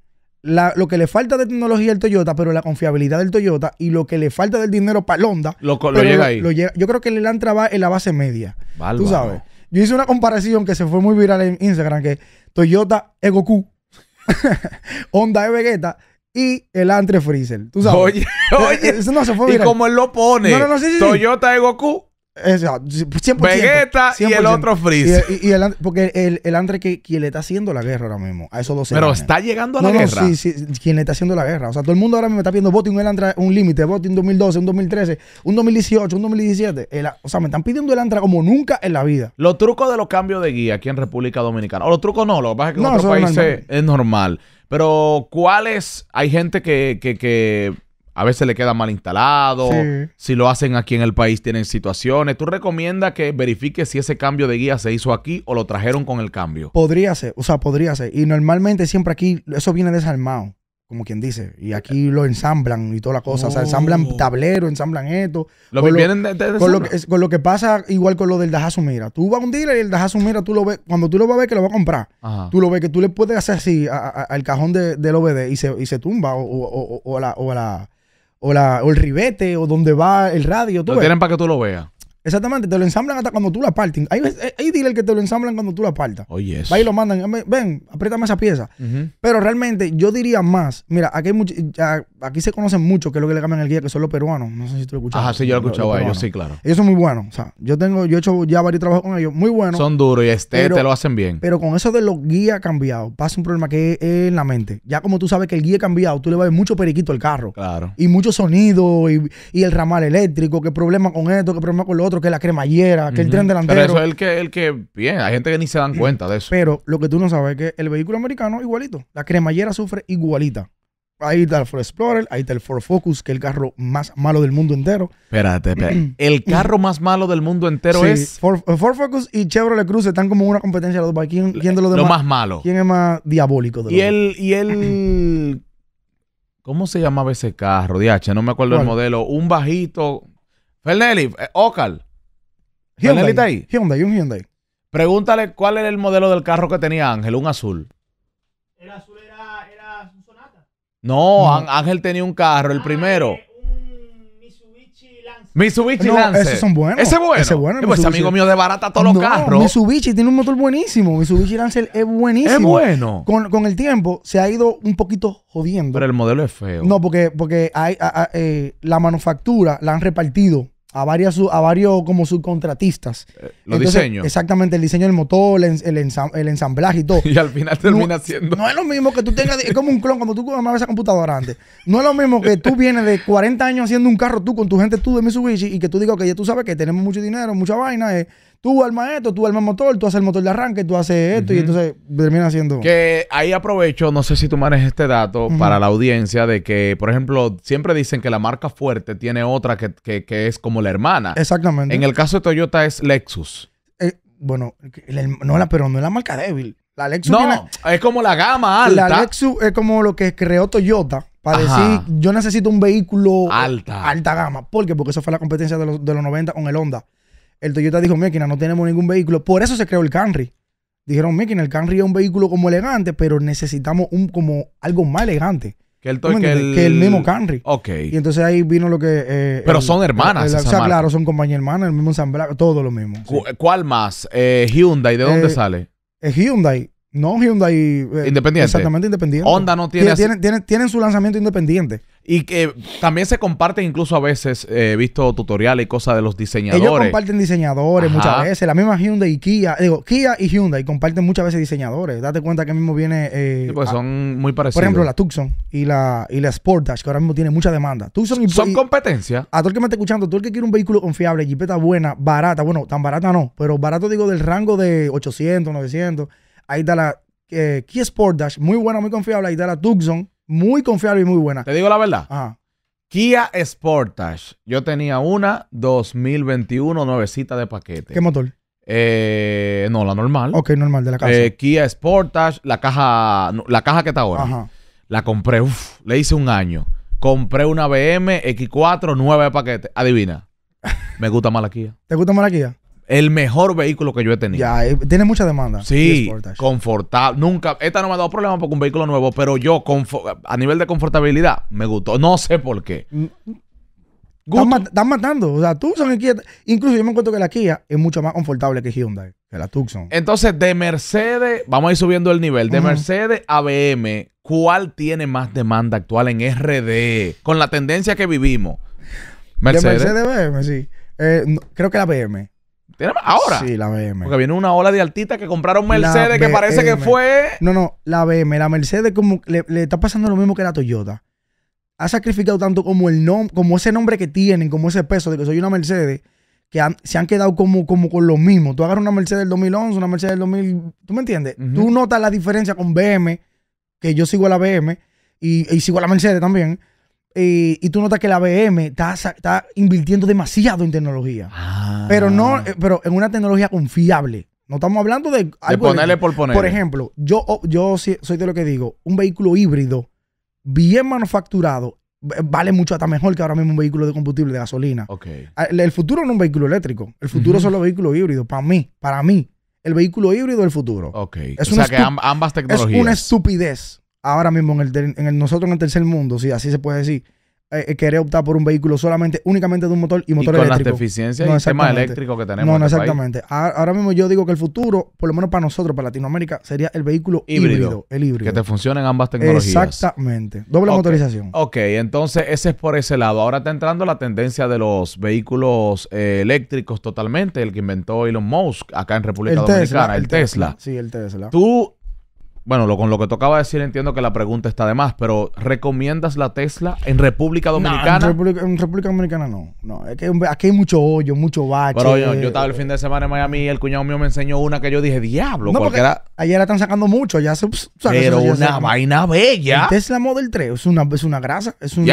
Speaker 2: lo que le falta de tecnología al Toyota, pero la confiabilidad del Toyota y lo que le falta del dinero para el Honda. Lo, llega ahí. yo creo que el Elantra va en la base media. Tú sabes. Yo hice una comparación que se fue muy viral en Instagram, que Toyota Egoku, Goku, Honda es Vegeta y el antre Freezer. ¿Tú sabes? Oye, oye. Eso no se fue viral. Y como él lo pone, Toyota Egoku. Goku, 100%, Vegeta y el otro Freeze. porque el, el Andre que quien le está haciendo la guerra ahora mismo, a esos dos Pero está llegando a la guerra. sí, sí, quien le está haciendo la guerra. O sea, todo el mundo ahora mismo está pidiendo voting un, Elantra, un límite, voting 2012, un 2013, un 2018, un 2017. o sea, me están pidiendo el Antra como nunca en la vida.
Speaker 1: Los trucos de los cambios de guía aquí en República Dominicana. O los trucos no, lo que pasa es que en otros países es normal. Pero, ¿cuáles? Hay gente que, que a veces le queda mal instalado, si lo hacen aquí en el país tienen situaciones. ¿Tú recomiendas que verifique si ese cambio de guía se hizo aquí o lo trajeron con el cambio?
Speaker 2: Podría ser, o sea, podría ser. Y normalmente siempre aquí eso viene desarmado, como quien dice. Y aquí eh. lo ensamblan y toda la cosa. O sea, ensamblan oh. tableros, ensamblan esto. Lo vienen con, lo que, pasa igual con lo del Dajazumira. Tú vas a un dealer y el Dajazumira tú lo ves, cuando tú lo vas a ver que lo vas a comprar, tú lo ves que tú le puedes hacer así al cajón del OBD y se, y se tumba o, o, o, o la o, la, o el ribete o donde va el radio. lo tienen
Speaker 1: para que tú lo veas.
Speaker 2: Exactamente, te lo ensamblan hasta cuando tú la partes. ahí dile el que te lo ensamblan cuando tú la partas. Oye. Va y lo mandan, ven, apriétame esa pieza. Pero realmente yo diría más, mira, aquí hay much, aquí se conocen mucho, que es lo que le cambian el guía, que son los peruanos. No sé si tú lo escuchas. Ajá, sí, yo lo he escuchado a ellos, sí, claro. Eso son muy bueno. O sea, yo tengo, yo he hecho ya varios trabajos con ellos, muy bueno. Son duros y este te lo hacen bien. Pero con eso de los guías cambiados, pasa un problema que es, en la mente. Ya como tú sabes que el guía cambiado, tú le vas a ver mucho periquito al carro. Claro. Y mucho sonido y, el ramal eléctrico, qué problema con esto, qué problema con lo otro, que la cremallera, que el tren delantero. Pero eso es el
Speaker 1: que, el que, bien, hay gente que ni se dan cuenta
Speaker 2: de eso. Pero lo que tú no sabes es que el vehículo americano igualito. La cremallera sufre igualita. Ahí está el Ford Explorer, ahí está el Ford Focus, que es el carro más malo del mundo entero. Espérate, espérate. ¿El carro más malo del mundo entero es? Eh, Ford, Focus y Chevrolet Cruze están como una competencia los dos. ¿Quién, de demás? Lo más malo. ¿Quién es más diabólico de los ¿Y el, Y ¿Cómo se llamaba ese
Speaker 1: carro? DH, no me acuerdo el modelo. Un bajito... Fernelli, eh, Ocal.
Speaker 2: Hyundai, está ahí? Hyundai, un
Speaker 1: Hyundai. Pregúntale cuál era el modelo del carro que tenía Ángel, un azul. El azul no, Ángel tenía un carro, el ah, primero. Eh,
Speaker 2: Mitsubishi no, Lancer. Esos son buenos. Ese es bueno. Ese es bueno. Eh, pues amigo mío de todos los carros. Mitsubishi tiene un motor buenísimo. Mitsubishi Lancer es buenísimo. Es bueno. Con, con, el tiempo se ha ido un poquito jodiendo. Pero el
Speaker 1: modelo es feo. No,
Speaker 2: porque, porque eh, la manufactura la han repartido a varios, a varios como subcontratistas. Eh, los diseños. Exactamente, el diseño del motor, el, el, ensamblaje y todo. y al final termina siendo. No es lo mismo que tú tengas, es como un clon, como tú programabas esa computadora antes. No es lo mismo que tú vienes de 40 años haciendo un carro tú con tu gente tú de Mitsubishi y que tú digas, que ya tú sabes que tenemos mucho dinero, mucha vaina. Eh, tú armas esto, tú armas motor, tú haces el motor de arranque, tú haces esto y entonces termina haciendo.
Speaker 1: Que ahí aprovecho, no sé si tú manejas este dato para la audiencia de que, por ejemplo, siempre dicen que la marca fuerte tiene otra que, es como la hermana. Exactamente. En el caso de Toyota es Lexus.
Speaker 2: Eh, bueno, no la, pero no es la marca débil. La Lexus
Speaker 1: es como la gama alta. La
Speaker 2: Lexus es como lo que creó Toyota para decir, yo necesito un vehículo alta, alta gama. ¿Por qué? Porque eso fue la competencia de los, de los 90 con el Honda el Toyota dijo, Mekina, no tenemos ningún vehículo. Por eso se creó el Camry. Dijeron, Mekina, el Camry es un vehículo como elegante, pero necesitamos un, como algo más elegante.
Speaker 1: Que el, mismo Camry. Ok.
Speaker 2: Y entonces ahí vino lo que... Eh, pero son hermanas. o sea, claro, son compañía hermanas, el mismo ensamblado, todo lo mismo.
Speaker 1: ¿Cuál más? Eh, Hyundai, ¿de dónde eh, sale?
Speaker 2: sale? Hyundai. No, Hyundai. Independiente. Exactamente independiente. Honda no tiene. tienen su lanzamiento independiente.
Speaker 1: Y que también se comparten incluso a veces, eh, he visto tutoriales y cosas de los diseñadores. Ellos comparten
Speaker 2: diseñadores muchas veces. La misma Hyundai y Kia, digo, Kia y Hyundai comparten muchas veces diseñadores. Date cuenta que mismo viene... Eh, pues son muy parecidos. Por ejemplo, la Tucson y la, y la Sportage, que ahora mismo tiene mucha demanda. Tucson son competencia. A todo el que me esté escuchando, todo el que quiere un vehículo confiable, jipeta buena, barata, bueno, tan barata no, pero barato digo del rango de 800, 900. Ahí está la eh, Kia Kia Sportage, muy buena, muy confiable. Ahí está la Tucson muy confiable y muy buena. Te digo
Speaker 1: la verdad. Ajá. Kia Sportage. Yo tenía una 2021 nuevecita de paquete. ¿Qué motor? Eh, no, la normal.
Speaker 2: Ok, normal de la casa. Eh,
Speaker 1: Kia Sportage, la caja, la caja que está ahora. Ajá. La compré, le hice un año. Compré una BM X4 nueva de paquete. Adivina. Me gusta más la Kia.
Speaker 2: ¿Te gusta más la Kia?
Speaker 1: el mejor vehículo que yo he tenido.
Speaker 2: Ya, eh, tiene mucha demanda. Sí,
Speaker 1: confortable. Nunca, esta no me ha dado problema porque un vehículo nuevo, pero yo a nivel de confortabilidad me gustó. No sé por qué.
Speaker 2: Mm. Están, matando. O sea, Tucson y Kia. Incluso yo me encuentro que la Kia es mucho más confortable que Hyundai,
Speaker 1: que la Tucson. Entonces, de Mercedes, vamos a ir subiendo el nivel. De Mercedes a BM, ¿cuál tiene más demanda actual en RD? Con la tendencia que vivimos.
Speaker 2: Mercedes. De sí. Eh, creo que la BM ahora. Sí, la BM. Porque
Speaker 1: viene una ola de artistas que compraron Mercedes que parece que fue.
Speaker 2: No, no, la BM. La Mercedes como le, está pasando lo mismo que la Toyota. Ha sacrificado tanto como el como ese nombre que tienen, como ese peso de que soy una Mercedes, que se han quedado como, como con lo mismo. Tú agarras una Mercedes del 2011, una Mercedes del 2000. ¿Tú me entiendes? Tú notas la diferencia con BM, que yo sigo a la BM y, y sigo a la Mercedes también y tú notas que la BM está, está invirtiendo demasiado en tecnología. Ah. Pero no, eh, pero en una tecnología confiable. No estamos hablando de... ponerle por poner. Por ejemplo, yo, yo soy de lo que digo, un vehículo híbrido bien manufacturado vale mucho hasta mejor que ahora mismo un vehículo de combustible de gasolina. Ah, el, futuro no es un vehículo eléctrico, el futuro son los vehículos híbridos, para mí, para mí. El vehículo híbrido el futuro. Ok. Es o sea que ambas tecnologías. Es una estupidez ahora mismo en el, nosotros en el tercer mundo, si así se puede decir, eh, eh, querer optar por un vehículo solamente, únicamente de un motor y motor ¿Y con las deficiencias y el tema eléctrico que tenemos. No, este exactamente. Ahora mismo yo digo que el futuro, por lo menos para nosotros, para Latinoamérica, sería el vehículo híbrido. el híbrido. Que te
Speaker 1: funcionen ambas tecnologías.
Speaker 2: Exactamente. Doble motorización.
Speaker 1: Ok, entonces ese es por ese lado. Ahora está entrando la tendencia de los vehículos eh, eléctricos totalmente, el que inventó Elon Musk acá en República Dominicana, el, Tesla.
Speaker 2: Sí, el Tesla.
Speaker 1: Tú bueno, lo, con lo que tocaba decir entiendo que la pregunta está de más, pero ¿recomiendas la Tesla en República Dominicana?
Speaker 2: en, República, Dominicana no. No, es que aquí hay mucho hoyo, mucho bache. Pero yo, estaba
Speaker 1: el fin de semana en Miami y el cuñado mío
Speaker 2: me enseñó una que yo dije, diablo, no, Ayer la están sacando mucho, ya se... pero una vaina bella. Es Tesla Model 3 es una, es una grasa, es un...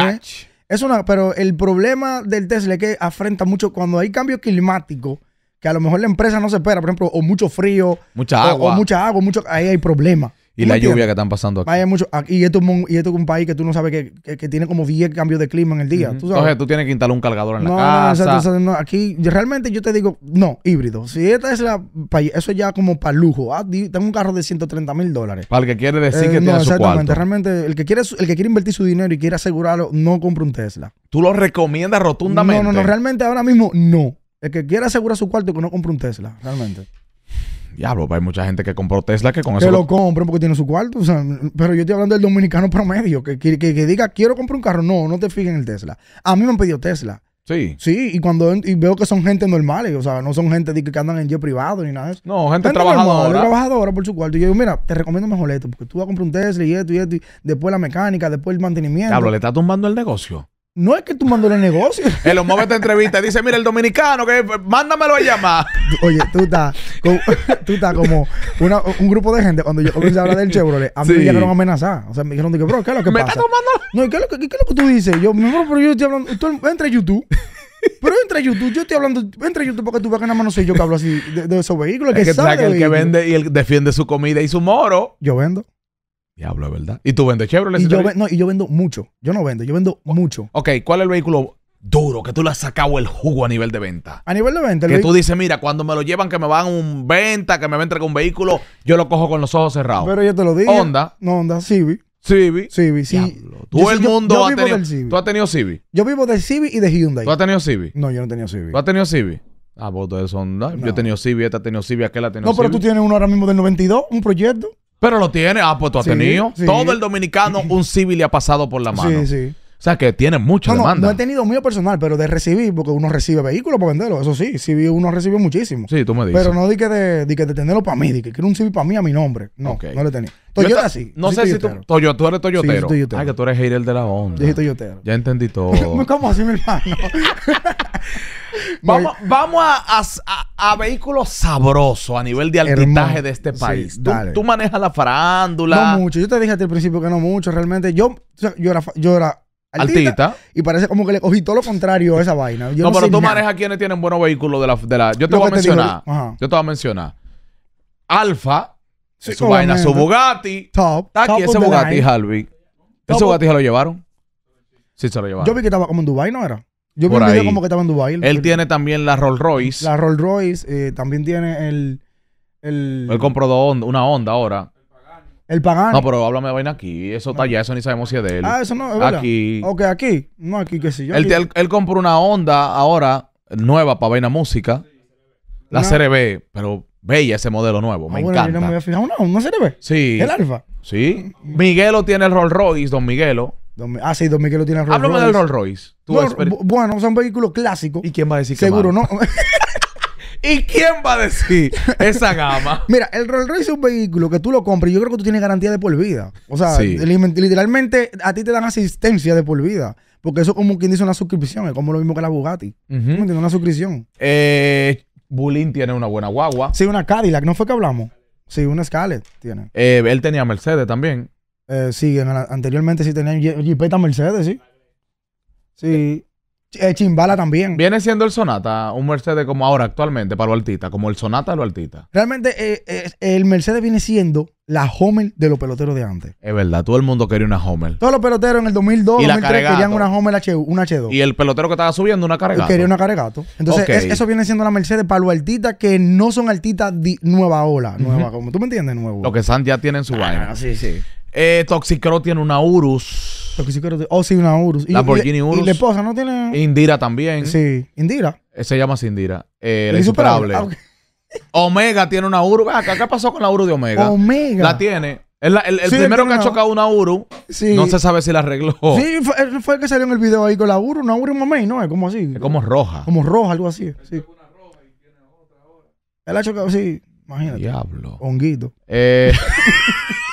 Speaker 2: Es una, pero el problema del Tesla es que afrenta mucho cuando hay cambio climático que a lo mejor la empresa no se espera, por ejemplo, o mucho frío, mucha agua, o, mucha agua, mucho, ahí hay problemas. Y la lluvia que están pasando aquí. mucho, ah, y esto, es un país que tú no sabes que, tiene como 10 cambios de clima en el día. ¿tú Entonces
Speaker 1: tú tienes que instalar un cargador en la casa. No, no,
Speaker 2: aquí realmente yo te digo, no, híbrido. Si esta es la... Eso ya como para lujo. Ah, tengo un carro de 130 mil dólares.
Speaker 1: Para el que quiere decir eh, que tiene su cuarto.
Speaker 2: Realmente el que, quiere, el que quiere invertir su dinero y quiere asegurarlo, no compra un Tesla. ¿Tú
Speaker 1: lo recomiendas rotundamente? No, no, no.
Speaker 2: Realmente ahora mismo no. El que quiera asegurar su cuarto que no compra un Tesla,
Speaker 1: realmente. Diablo, hay mucha gente que compró Tesla que con eso. Que lo
Speaker 2: compren porque tiene su cuarto. pero yo estoy hablando del dominicano promedio, que, diga, quiero comprar un carro. No, no te fijen en el Tesla. A mí me han pedido Tesla. Sí. Sí, y cuando veo que son gente normales, o sea, no son gente que andan en yo privado ni nada de eso. No, gente, trabajadora. trabajadora por su cuarto. Y yo digo, mira, te recomiendo mejor esto, porque tú vas a comprar un Tesla y esto y esto, y después la mecánica, después el mantenimiento. Diablo, le está tumbando el negocio. No es que tú el negocio.
Speaker 1: El los te entrevista. Dice, mira, el dominicano, que
Speaker 2: mándamelo a llamar. Oye, tú estás como, tú estás como un grupo de gente. Cuando yo comencé hablar del Chevrolet, a mí me llegaron a amenazar. O sea, me dijeron, bro, ¿qué es lo que pasa? ¿Me estás tomando? No, ¿qué es, lo que, ¿qué es lo que tú dices? Yo, mi amor, pero yo estoy hablando... Tú, entra a YouTube. Pero entra YouTube, yo estoy hablando, entra a YouTube porque tú vas que nada más no soy yo que hablo así de, esos vehículos. Es que, que el que vende
Speaker 1: y el defiende su comida y su moro. Yo vendo. Diablo, ¿verdad? ¿Y tú vendes Chevrolet? Y yo, no, y
Speaker 2: yo vendo mucho. Yo no vendo, yo vendo mucho.
Speaker 1: Ok, ¿cuál es el vehículo duro que tú le has sacado el jugo a nivel de venta?
Speaker 2: A nivel de venta. Que tú dices,
Speaker 1: mira, cuando me lo llevan, que me van un venta, que me venden con un vehículo, yo lo cojo con los ojos cerrados. Pero
Speaker 2: yo te lo digo. Honda. No, Honda, Civic. Civic. Civic, sí. el mundo yo, ha tenido,
Speaker 1: ¿Tú has tenido Civic?
Speaker 2: Yo vivo del Civic y de Hyundai. ¿Tú
Speaker 1: has tenido Civic? No,
Speaker 2: yo no he tenido Civic.
Speaker 1: ¿Tú has tenido Civic? Ah, vos pues, todo son... No. Yo he tenido Civic, esta ha tenido Civi,
Speaker 2: aquel ha tenido No, pero tú tienes uno ahora mismo del 92, un proyecto.
Speaker 1: Pero lo tiene. Ah, pues tú has tenido. Todo el dominicano, un civil le ha pasado por la mano. Sí, sí. O
Speaker 2: sea, que tiene mucha demanda. No, he tenido mío personal, pero de recibir, porque uno recibe vehículos para venderlo. Eso sí, sí uno recibe muchísimo. Sí, tú me dices. Pero no di que de, di que de tenerlo para mí, di que quiero un civil para mí a mi nombre. No, no lo he tenido. Toyota yo sí. No sé si tú.
Speaker 1: tú eres Toyotero. Sí, Ay, que tú eres hater de la onda. Yo Toyotero. Ya entendí todo.
Speaker 2: ¿Cómo así, mi hermano?
Speaker 1: Vamos, a, a, vehículos sabrosos a nivel de altitaje de este país. tú, manejas la farándula. No
Speaker 2: mucho. Yo te dije al principio que no mucho. Realmente, yo, yo era, yo era Altita, Y parece como que le cogí todo lo contrario a esa vaina. no, pero tú manejas
Speaker 1: quienes tienen buenos vehículos de la, de la. Yo te voy a mencionar. Yo te voy a mencionar.
Speaker 2: Alfa, su vaina, su Bugatti. Top. Está aquí ese Bugatti,
Speaker 1: Harvey. Ese Bugatti se lo llevaron. Sí, se lo llevaron. Yo vi
Speaker 2: que estaba como en Dubai, ¿no era? Yo vi como que estaba en Dubai. Él tiene
Speaker 1: también la Rolls Royce. La Rolls
Speaker 2: Royce. Eh, también tiene el... el... Él
Speaker 1: compró una onda ahora. El Pagani. No, pero háblame de vaina aquí. Eso está allá, eso ni sabemos si es de él. Ah, eso no, es Aquí. Ok,
Speaker 2: aquí. No, aquí que sé Yo él,
Speaker 1: compró una onda ahora nueva para vaina música. La Serie B, pero bella ese modelo nuevo. Ah, me encanta.
Speaker 2: no me una CRB. Sí. El Alfa.
Speaker 1: Sí. Miguelo tiene el Rolls Royce, don Miguelo
Speaker 2: ah, sí, 2000 que lo tiene Rolls del Rolls Royce. bueno, un vehículo clásico. ¿Y quién va a decir Seguro, ¿no? ¿Y
Speaker 1: quién va a decir esa gama?
Speaker 2: Mira, el Rolls Royce es un vehículo que tú lo compras y yo creo que tú tienes garantía de por vida. O sea, literalmente a ti te dan asistencia de por vida. Porque eso es como quien dice una suscripción, es como lo mismo que la Bugatti. Una suscripción. Eh, Bulín tiene una buena guagua. Sí, una Cadillac, ¿no fue que hablamos? Sí, una Scarlett tiene. Eh, él tenía Mercedes también. Eh, sí, anteriormente sí tenían Jeepeta Mercedes, sí. Sí. Eh, chimbala también.
Speaker 1: ¿Viene siendo el Sonata un Mercedes como ahora actualmente para lo altita? Como el Sonata lo altita.
Speaker 2: Realmente eh, eh, el Mercedes viene siendo la Homer de los peloteros de antes.
Speaker 1: Es verdad, todo el mundo quería una Homer.
Speaker 2: Todos los peloteros en el 2002, 2003 querían una Homer H, una H2.
Speaker 1: Y el pelotero que estaba
Speaker 2: subiendo una carga Quería una Caregato. Entonces eso viene siendo la Mercedes para lo altita que no son altitas nueva ola, nueva, como tú me entiendes, nuevo.
Speaker 1: Lo que Santi ya tiene en su ah, vaina. Sí, sí. Eh, Toxicro tiene una Urus. Toxicro tiene. Oh, sí, una Urus. La Lamborghini Urus. Y la
Speaker 2: esposa no tiene.
Speaker 1: Indira también. Sí. Indira. Eh, se llama así Indira. Eh, la insuperable. Ah, Omega tiene una Urus. ¿qué pasó con la Urus de Omega? Omega. La tiene. El, primero que ha chocado una Uru, sí. no se sabe si la arregló. Sí,
Speaker 2: fue, el que salió en el video ahí con la Uru, una Uru y Mamey, ¿no? Es ¿eh? como así. Es como roja. Como roja, algo así. Él sí. Una roja y tiene otra ahora. Él ha chocado, sí, imagínate. Diablo. Honguito. Eh.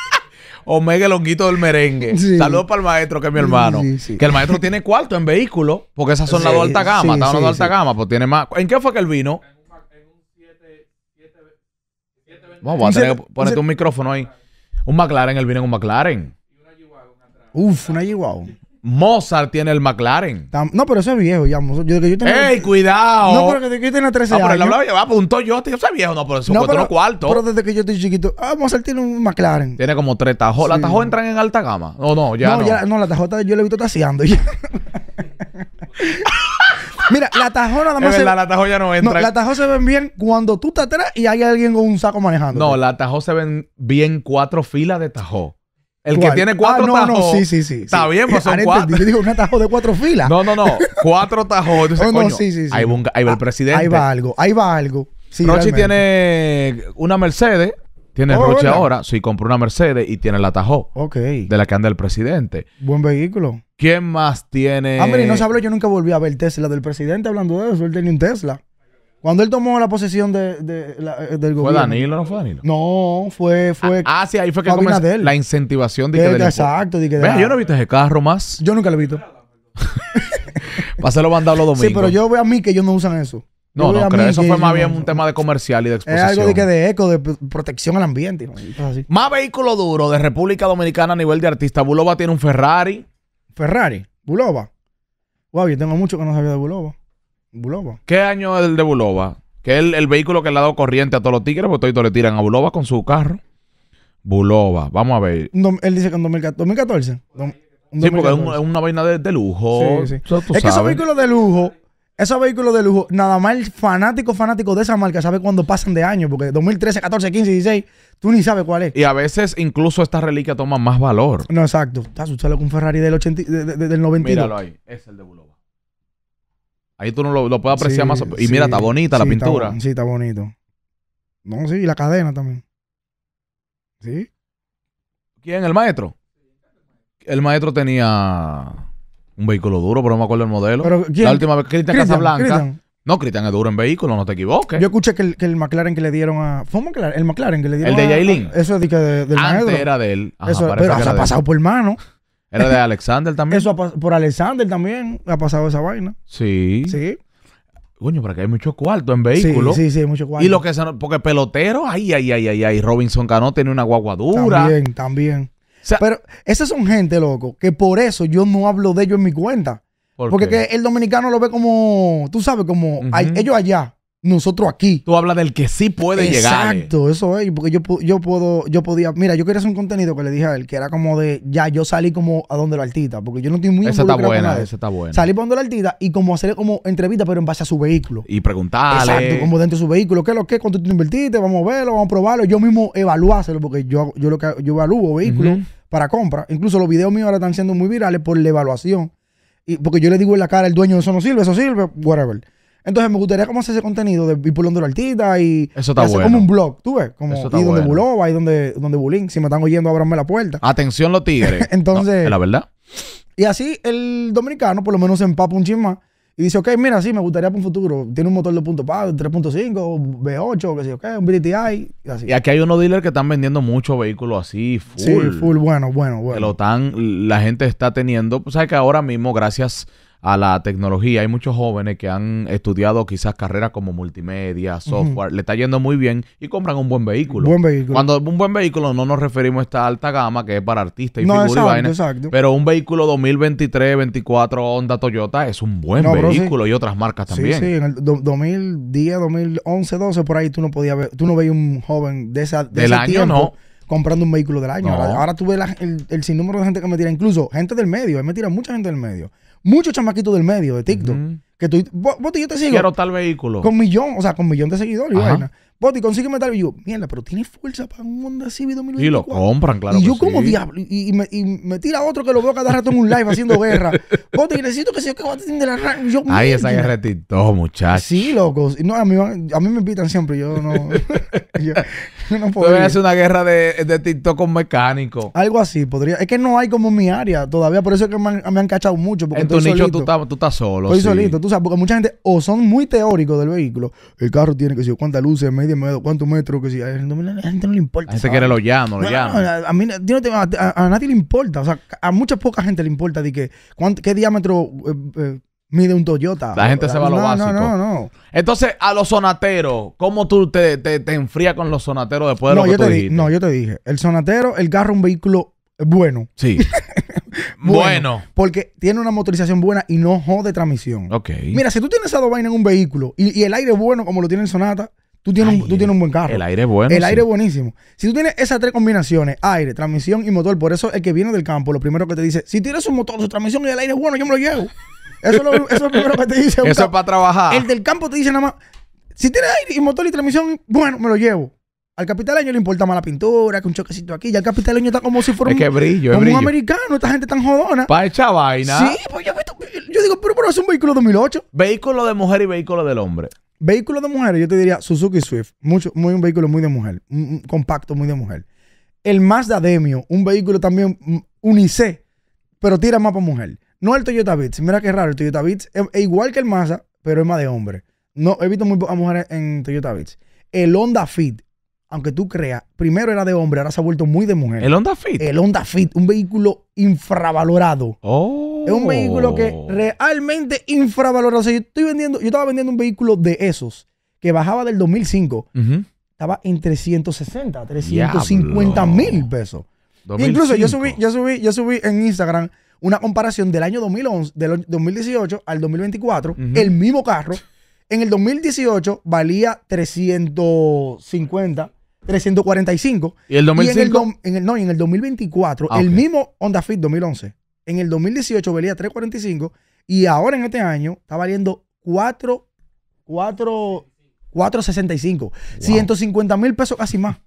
Speaker 2: Omega el honguito del
Speaker 1: merengue. Saludos para el maestro, que es mi hermano. que el maestro tiene cuarto en vehículo, porque esas son las dos alta gama. Está de alta gama, pues tiene más. ¿En qué fue que él vino? Vamos, a ponerte un micrófono ahí. Un McLaren, él vino en un McLaren. Uf, una g Mozart tiene el McLaren.
Speaker 2: no, pero ese es viejo ya. Mozart. ¡Ey, cuidado! No, pero desde que yo tenía 13 Ah, pero él hablaba, pues, yo.
Speaker 1: un Yo viejo, no, pero eso pero desde
Speaker 2: que yo estoy chiquito. Ah, Mozart tiene un McLaren.
Speaker 1: Tiene como tres tajos. ¿Las tajos entran en alta gama?
Speaker 2: No, no, ya no. no, no, la tajota yo la he visto taseando. Mira, la tajos nada más Es se- tajos ya no No, la tajo se ven bien cuando tú estás atrás y hay alguien con un saco manejando. No,
Speaker 1: la Tajo se ven bien cuatro filas de Tajo. El que tiene ah, cuatro ah, no, tajos. No, sí, sí, sí. Está bien, pues ah, son cuatro. Yo
Speaker 2: digo un atajo de cuatro filas. No, no, no.
Speaker 1: Cuatro tajos. Entonces, oh, no, coño, sí, sí, ahí, va, el ah, presidente. Ahí va algo.
Speaker 2: Ahí va algo. Sí, Rochi
Speaker 1: tiene una Mercedes. Tiene oh, Roche ahora, sí, compró una Mercedes y tiene la atajo Ok. De la que anda el presidente.
Speaker 2: Buen vehículo.
Speaker 1: ¿Quién más tiene? Ah, y no se
Speaker 2: habló, yo nunca volví a ver Tesla del presidente hablando de eso. Él tenía un Tesla. Cuando él tomó la posesión de, de, eh, del gobierno. ¿Fue Danilo no fue Danilo? No, fue. fue ah, ah sí, ahí fue que comenzó la
Speaker 1: incentivación de, que. Eh, exacto, de que. Ve, yo no he visto ese carro más. Yo nunca lo he visto. Para mandado los domingos. Sí, pero yo
Speaker 2: veo a mí que ellos no usan eso. No, no, creo. Eso fue más bien un
Speaker 1: tema de comercial y de exposición. Es algo de que
Speaker 2: de eco, de protección al ambiente. Así.
Speaker 1: Más vehículo duro de República Dominicana a nivel de artista.
Speaker 2: Bulova tiene un Ferrari. ¿Ferrari? ¿Bulova? Wow, yo tengo mucho que no sabía de Bulova. ¿Buloba?
Speaker 1: ¿Qué año es el de Bulova? Que el, vehículo que le ha dado corriente a todos los tigres, porque todos le tiran a Bulova con su carro. Bulova, vamos a ver.
Speaker 2: él dice que en 2014. sí, porque
Speaker 1: es, una vaina de, lujo. es que esos vehículos
Speaker 2: de lujo, esos vehículos de lujo, nada más el fanático, fanático de esa marca sabe cuándo pasan de año, porque 2013, 14, 15, 16, tú ni sabes cuál es. Y
Speaker 1: a veces incluso esta reliquia toma más valor.
Speaker 2: No, exacto. Estás usted con un Ferrari del, 80, Míralo
Speaker 1: ahí, es el de Bulova. Ahí tú no lo, puedes apreciar más. Y mira, está bonita la pintura.
Speaker 2: sí, está bonito. No, sí, y la cadena también.
Speaker 1: ¿Sí? ¿Quién? ¿El maestro? El maestro tenía un vehículo duro, pero no me acuerdo el modelo. Pero, ¿quién? La última vez, Cristian Casablanca. No, Cristian es duro en vehículo, no te equivoques. Yo
Speaker 2: escuché que el, que el McLaren que le dieron a. ¿Fue McLaren? El McLaren que le dieron El de Jailin. Eso es de, de, del Antes era de él. pero se ha pasado por mano. Era de Alexander también. Eso por Alexander también ha pasado esa vaina.
Speaker 1: Sí. Sí. Coño, pero que hay mucho cuarto en vehículos. Sí, sí, sí, mucho cuarto. Y lo que se... porque pelotero, ay, ay, ay, ay, ay, Robinson Cano tiene una guaguadura. También,
Speaker 2: también. pero esas son gente, loco, que por eso yo no hablo de ellos en mi cuenta. porque el dominicano lo ve como, tú sabes, como ellos allá nosotros aquí.
Speaker 1: Tú hablas del que sí puede llegar.
Speaker 2: Exacto, eso es. Porque yo, yo puedo, yo podía. Mira, yo quería hacer un contenido que le dije a él, que era como de ya yo salí como a donde la artista. Porque yo no tengo muy Esa está buena, esa está buena. Salí para donde el artista y como hacer como entrevista, pero en base a su vehículo.
Speaker 1: Y preguntarle. Exacto, como
Speaker 2: dentro de su vehículo, qué es lo que, cuánto tú invertiste, vamos a verlo, vamos a probarlo. Yo mismo evaluárselo, porque yo, yo lo que yo evalúo vehículos para compra. Incluso los videos míos ahora están siendo muy virales por la evaluación. Y porque yo le digo en la cara al dueño, eso no sirve, eso sirve, whatever. Entonces me gustaría cómo hacer ese contenido de ir pulando la y Eso como un blog, tú ves, como y donde Buloba y donde, donde Bulín, si me están oyendo, abranme la puerta.
Speaker 1: Atención los tigres. Entonces, la
Speaker 2: verdad. y así el dominicano por lo menos se empapa un chisma y dice, ok, mira, sí, me gustaría para un futuro. Tiene un motor de punto pa, 3.5, V8, que sé yo, un VTI, y así.
Speaker 1: Y aquí hay unos dealers que están vendiendo muchos vehículos así, full. Sí, full,
Speaker 2: bueno, bueno, bueno. Que lo
Speaker 1: tan, la gente está teniendo, pues sabes que ahora mismo, gracias a la tecnología. Hay muchos jóvenes que han estudiado quizás carreras como multimedia, software, le está yendo muy bien y compran un buen vehículo.
Speaker 2: Buen vehículo. Cuando
Speaker 1: un buen vehículo no nos referimos a esta alta gama que es para artistas y figuras y vainas, pero un vehículo 2023, 24 Honda Toyota es un buen vehículo y otras marcas también. Sí, sí,
Speaker 2: en el 2010, 2011, 12 por ahí tú no podías ver, tú no veías un joven de esa del ese no comprando un vehículo del año. Ahora, tú ves el, el sinnúmero de gente que me tira, incluso gente del medio, me tira mucha gente del medio muchos chamaquitos del medio de TikTok. Que tú, yo te sigo. Quiero tal
Speaker 1: vehículo. Con
Speaker 2: millón, o sea, con millón de seguidores. Y y consígueme tal. Y yo, mierda, pero tiene fuerza para un Honda Civic 2024. Y lo
Speaker 1: compran, claro. Y yo, como diablo,
Speaker 2: y, me, y, me, tira otro que lo veo cada rato en un live haciendo guerra. Poti, necesito que se yo que va a tener la Yo, Ay, esa guerra de TikTok, muchachos. Sí, locos No, a mí, a mí me invitan siempre. Yo no. yo, no puedo. una
Speaker 1: guerra de, TikTok con mecánico.
Speaker 2: Algo así, podría. Es que no hay como mi área todavía. Por eso es que me han, cachado mucho. Porque en tu nicho tú
Speaker 1: estás, tú estás solo. Estoy solito,
Speaker 2: tú sabes. Porque mucha gente o son muy teóricos del vehículo. El carro tiene que ser cuántas luces, media cuánto metro cuántos metros que si a la gente no le importa. A a, nadie le importa. O sea, a mucha poca gente le importa de que qué diámetro eh, eh, mide un Toyota. La gente se va a lo básico. No, no,
Speaker 1: no. Entonces, a los sonateros, ¿cómo tú te, te, enfrías con los sonateros después de lo que dijiste?
Speaker 2: no, yo te dije. El sonatero, el carro un vehículo bueno. Sí. Bueno, Porque tiene una motorización buena y no jode transmisión. Ok. Mira, si tú tienes esa dos en un vehículo y, y, el aire es bueno como lo tiene el Sonata, tú tienes, un, buen carro. El aire es bueno. El aire es buenísimo. Si tú tienes esas tres combinaciones, aire, transmisión y motor, por eso el que viene del campo, lo primero que te dice, si tienes un motor, su transmisión y el aire es bueno, yo me lo llevo. Eso es lo, primero que te dice. eso es para trabajar. El del campo te dice nada más, si tienes aire y motor y transmisión, bueno, me lo llevo. Al capitaleño le importa más la pintura, que un choquecito aquí. Ya el capitaleño está como si fuera un, brillo, como un americano. Esta gente tan jodona. Para echar vaina. Sí, pues yo, yo digo, pero, pero es un vehículo 2008. Vehículo de mujer y vehículo del hombre. Vehículo de mujeres, yo te diría Suzuki Swift. Mucho, muy, un vehículo muy de mujer. Un, compacto muy de mujer. El Mazda Demio, un vehículo también mm, unice, pero tira más para mujer. No el Toyota Beats. Mira qué raro. El Toyota Beats es, igual que el Mazda, pero es más de hombre. No, he visto muy pocas mujeres en Toyota Beats. El Honda Fit, aunque tú creas, primero era de hombre, ahora se ha vuelto muy de mujer. El Honda Fit. El Honda Fit, un vehículo infravalorado. Oh. Es un vehículo que oh. realmente infravalorado. yo estoy vendiendo, yo estaba vendiendo un vehículo de esos que bajaba del 2005. Estaba en 360, 350 mil pesos. Incluso yo subí, yo subí, yo subí en Instagram una comparación del año 2011, del 2018 al 2024, el mismo carro. En el 2018 valía 350, 345. ¿Y el 2005? en el, no, en el 2024, ah, el mismo Honda Fit 2011 en el 2018 valía 3.45 y ahora en este año está valiendo 4, 4, 4.65. 150 mil pesos casi más.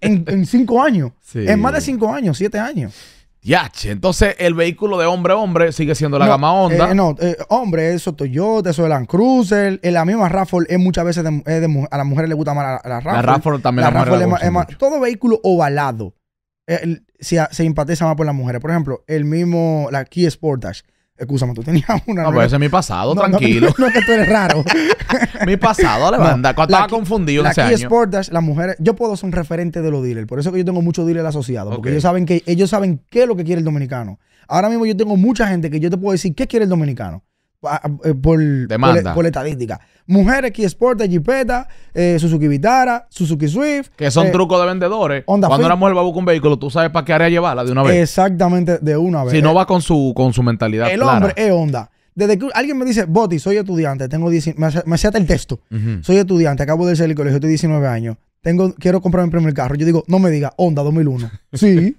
Speaker 2: en, cinco años. En más de cinco años, siete años.
Speaker 1: Yache, entonces el vehículo de hombre a hombre sigue siendo la gama Honda. Eh, no,
Speaker 2: eh, hombre, eso Toyota, eso es Land Cruiser, eh, la misma Raffle es muchas veces a las mujeres le gusta más la, la Raffle. La Raffle también la, la más, todo vehículo ovalado se, empatiza más por las mujeres. Por ejemplo, el mismo, la Key Sportage. Escúchame, tú tenías una. No, pero ese es
Speaker 1: mi pasado, tranquilo. No,
Speaker 2: que tú eres raro.
Speaker 1: mi pasado, Alemanda. estaba confundido. La ese
Speaker 2: Sportage, las mujeres. Yo puedo ser un referente de los dealers. Por eso que yo tengo muchos dealers asociados. Porque ellos saben, que, ellos saben qué es lo que quiere el dominicano. Ahora mismo yo tengo mucha gente que yo te puedo decir qué quiere el dominicano. Eh, por, Demanda. por, estadística. Mujeres, Kia Sportage, Jeepeta, eh, Suzuki Vitara, Suzuki Swift. Que son eh, trucos
Speaker 1: de vendedores. Cuando una mujer va a buscar un vehículo, tú sabes para qué área llevarla de una vez.
Speaker 2: Exactamente, de una vez. Si no
Speaker 1: va con su, con su mentalidad El hombre es
Speaker 2: onda. Desde que alguien me dice, Boti, soy estudiante, tengo 19, me, hace, el texto. Soy estudiante, acabo de salir del colegio, tengo 19 años. Tengo, quiero comprar mi primer carro. Yo digo, no me diga, onda 2001. Sí.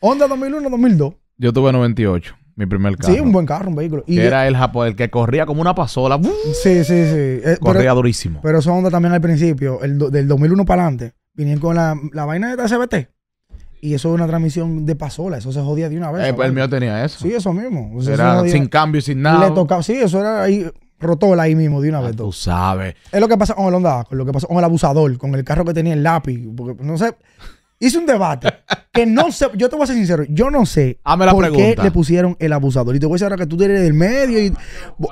Speaker 2: onda 2001, 2002.
Speaker 1: Yo tuve 98. Mi primer carro. Sí, un buen
Speaker 2: carro, un vehículo. Y era el
Speaker 1: Japón, el que corría como una pasola.
Speaker 2: Sí, sí, sí. Eh, corría durísimo. Pero esa onda también al principio, del 2001 para adelante, vinieron con la, vaina de TCBT. Y eso es una transmisión de pasola, eso se jodía de una vez. Eh, pues el
Speaker 1: mío tenía eso. Sí, eso mismo. era sin cambio, sin nada. Le
Speaker 2: tocaba, sí, eso era ahí, rotola ahí mismo de una ah, vez. Tú
Speaker 1: sabes.
Speaker 2: Es lo que pasa con el Honda, con lo que pasa con el abusador, con el carro que tenía el lápiz. no sé, hice un debate que no sé, yo te voy a ser sincero, yo no sé por qué le pusieron el abusador. Y te voy a decir ahora que tú eres del medio. Y,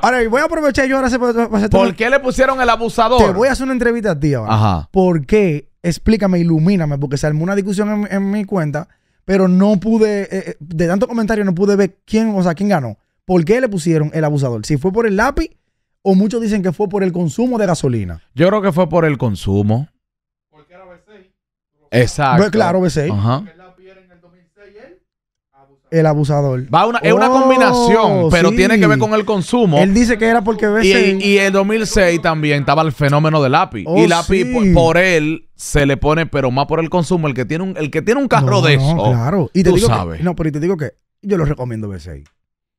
Speaker 2: ahora, voy a aprovechar yo ahora para ¿Por qué
Speaker 1: le pusieron el abusador? Te voy
Speaker 2: a hacer una entrevista a ti ahora. Ajá. ¿Por qué? Explícame, ilumíname, porque se armó una discusión en, mi cuenta, pero no pude, eh, eh, de tanto comentario no pude ver quién, o sea, quién ganó. ¿Por qué le pusieron el abusador? Si fue por el lápiz o muchos dicen que fue por el consumo de gasolina.
Speaker 1: Yo creo que fue por el consumo.
Speaker 2: Exacto. Pues claro, B6. Ajá. El abusador. Va una, es una combinación, oh, pero tiene que ver con el consumo. Él dice que era porque B6.
Speaker 1: Y, y en 2006 también estaba el fenómeno del Lápiz. y oh, Lapi, sí. por, él, se le pone, pero más por el consumo. El que tiene un, el que tiene un carro de eso. claro. Y te tú digo sabes. Que,
Speaker 2: no, pero te digo que yo lo recomiendo B6.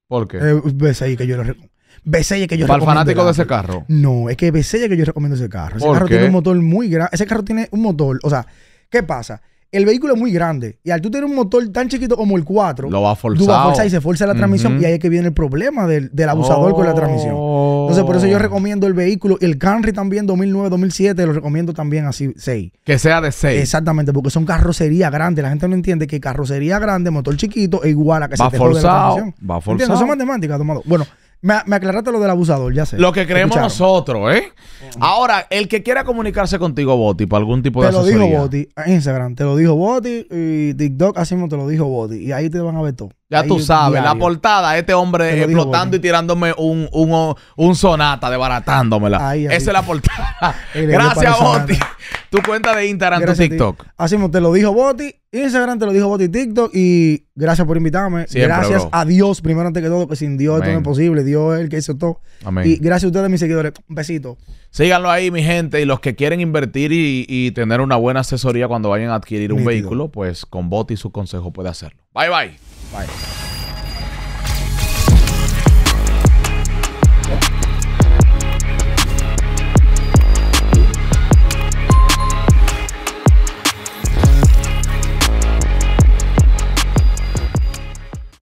Speaker 2: ¿Por qué? Eh, B6 que yo lo recomiendo. B6 que yo recomiendo. ¿Para el fanático de ese carro? No, es que B6 que yo recomiendo ese carro. Ese carro tiene un motor muy grande. Ese carro tiene un motor, o sea, ¿Qué pasa? El vehículo es muy grande y al tú tener un motor tan chiquito como el 4, lo va a forzar. Tú vas a forzar y se forza la transmisión y ahí es que viene el problema del, abusador con la oh. transmisión. Entonces, por eso yo recomiendo el vehículo. El Camry también 2009, 2007, lo recomiendo también así 6. Que sea de 6. Exactamente, porque son carrocería grandes. La gente no entiende que carrocería grande, motor chiquito es igual a que se te la transmisión. Va forzado. Son matemáticas, tomado. Bueno, me, aclaraste lo del abusador, ya sé. Lo que creemos
Speaker 1: nosotros, ¿eh? Ahora, el que quiera comunicarse contigo, Boti, para algún tipo de Te lo dijo Boti
Speaker 2: Instagram, te lo dijo Boti y TikTok así te lo dijo Boti. Y ahí te van a ver todo. Ya tú sabes, la
Speaker 1: portada, este hombre explotando y tirándome un, un, un sonata, desbaratándomela. Ahí, Esa es la portada. Gracias, Boti. Tu cuenta de Instagram, TikTok.
Speaker 2: Así mismo, te lo dijo Boti. Instagram te lo dijo Boti TikTok. Y gracias por invitarme. gracias a Dios, primero antes que todo, que sin Dios esto no es posible. Dios es el que hizo todo. Y gracias a ustedes, mis seguidores. Un besito.
Speaker 1: Síganlo ahí, mi gente. Y los que quieren invertir y, tener una buena asesoría cuando vayan a adquirir un vehículo, pues con Boti su consejo puede hacerlo. Bye, bye. Bye.